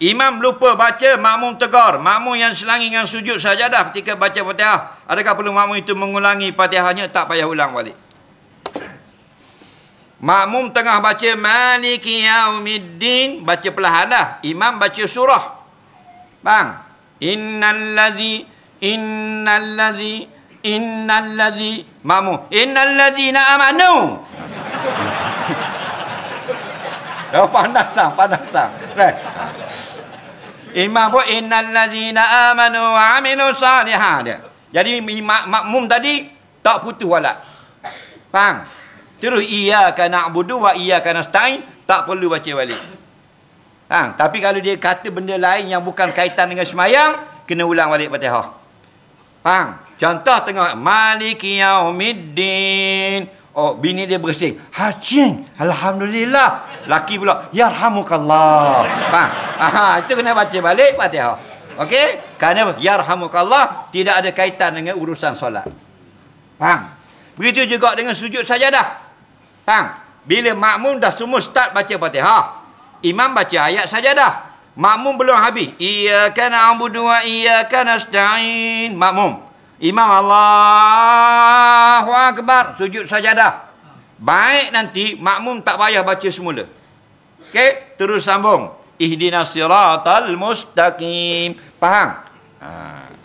Imam lupa baca, makmum tegar Makmum yang selangi dengan sujud saja dah ketika baca fatihah. Adakah perlu makmum itu mengulangi fatihahnya? Tak payah ulang balik. Makmum tengah baca Maliki Yaumiddin. Baca perlahanlah. Imam baca surah. Bang. Innallazi. Innallazi. Innallazi. Makmum. Innallazi na'amanu. Ya, panas lah, panas lah. Right. Imam pun innal ladzina amanu wa amilu salihah dia. Jadi imam, makmum tadi tak putus walat. Faham? Terus iya kana abudu wa iya kana stain tak perlu baca wali. Ha, tapi kalau dia kata benda lain yang bukan kaitan dengan semayang, kena ulang balik Fatihah. Faham? Contoh tengok Maliki Yaumiddin. Oh, bini dia bersih. Hajin. Alhamdulillah. Laki pula. Yarhamukallah. Faham? Aha, itu kena baca balik Fatihah. Okey? Kerana yarhamukallah tidak ada kaitan dengan urusan solat. Faham? Begitu juga dengan sujud sajadah. Faham? Bila makmum dah semua start baca Fatihah, imam baca ayat sajadah. Makmum belum habis. Iyyaka na'budu wa iyyaka nasta'in. Makmum. Imam Allahu akbar sujud sajadah. Baik nanti makmum tak payah baca semula. Okey, terus sambung ihdinas siratal mustaqim. Faham? Ha.